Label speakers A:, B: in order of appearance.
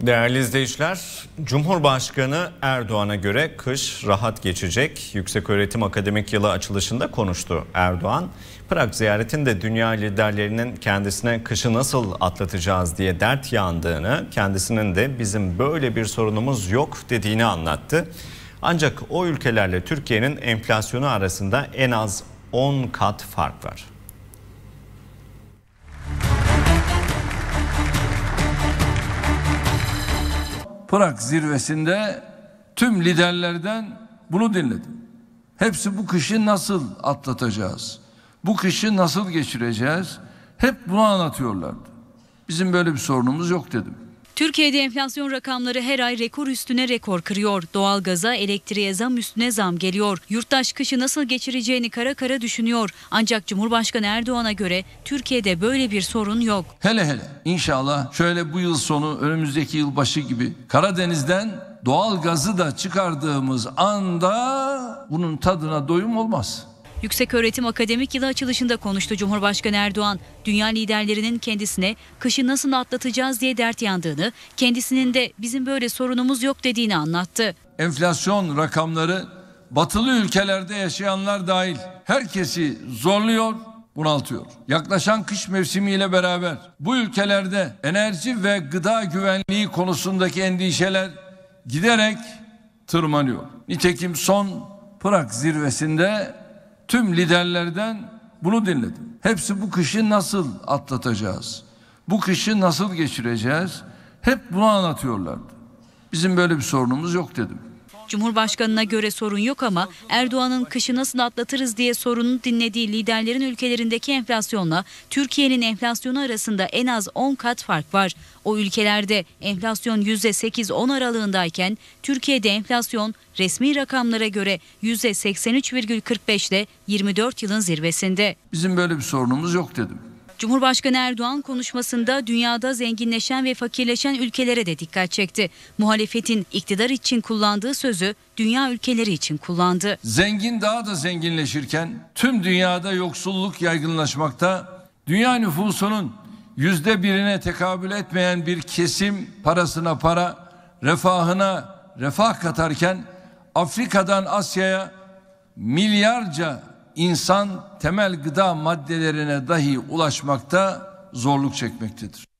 A: Değerli izleyiciler, Cumhurbaşkanı Erdoğan'a göre kış rahat geçecek. Yükseköğretim akademik yılı açılışında konuştu Erdoğan. Prag ziyaretinde dünya liderlerinin kendisine kışı nasıl atlatacağız diye dert yandığını, kendisinin de bizim böyle bir sorunumuz yok dediğini anlattı. Ancak o ülkelerle Türkiye'nin enflasyonu arasında en az 10 kat fark var.
B: Pırak zirvesinde tüm liderlerden bunu dinledim. Hepsi bu kışı nasıl atlatacağız? Bu kışı nasıl geçireceğiz? Hep bunu anlatıyorlardı. Bizim böyle bir sorunumuz yok dedim.
C: Türkiye'de enflasyon rakamları her ay rekor üstüne rekor kırıyor. Doğalgaza, elektriğe zam üstüne zam geliyor. Yurttaş kışı nasıl geçireceğini kara kara düşünüyor. Ancak Cumhurbaşkanı Erdoğan'a göre Türkiye'de böyle bir sorun yok.
B: Hele hele inşallah şöyle bu yıl sonu önümüzdeki yılbaşı gibi Karadeniz'den doğal gazı da çıkardığımız anda bunun tadına doyum olmaz.
C: Yükseköğretim akademik yılı açılışında konuştu Cumhurbaşkanı Erdoğan. Dünya liderlerinin kendisine kışı nasıl atlatacağız diye dert yandığını, kendisinin de bizim böyle sorunumuz yok dediğini anlattı.
B: Enflasyon rakamları batılı ülkelerde yaşayanlar dahil herkesi zorluyor, bunaltıyor. Yaklaşan kış mevsimiyle beraber bu ülkelerde enerji ve gıda güvenliği konusundaki endişeler giderek tırmanıyor. Nitekim son pırak zirvesinde tüm liderlerden bunu dinledim. Hepsi bu kışı nasıl atlatacağız? Bu kışı nasıl geçireceğiz? Hep bunu anlatıyorlardı. Bizim böyle bir sorunumuz yok dedim.
C: Cumhurbaşkanına göre sorun yok ama Erdoğan'ın kışı nasıl atlatırız diye sorunu dinlediği liderlerin ülkelerindeki enflasyonla Türkiye'nin enflasyonu arasında en az 10 kat fark var. O ülkelerde enflasyon %8-10 aralığındayken Türkiye'de enflasyon resmi rakamlara göre %83,45 ile 24 yılın zirvesinde.
B: Bizim böyle bir sorunumuz yok dedim.
C: Cumhurbaşkanı Erdoğan konuşmasında dünyada zenginleşen ve fakirleşen ülkelere de dikkat çekti. Muhalefetin iktidar için kullandığı sözü dünya ülkeleri için kullandı.
B: Zengin daha da zenginleşirken tüm dünyada yoksulluk yaygınlaşmakta. Dünya nüfusunun yüzde birine tekabül etmeyen bir kesim parasına para, refahına refah katarken Afrika'dan Asya'ya milyarca insan temel gıda maddelerine dahi ulaşmakta zorluk çekmektedir.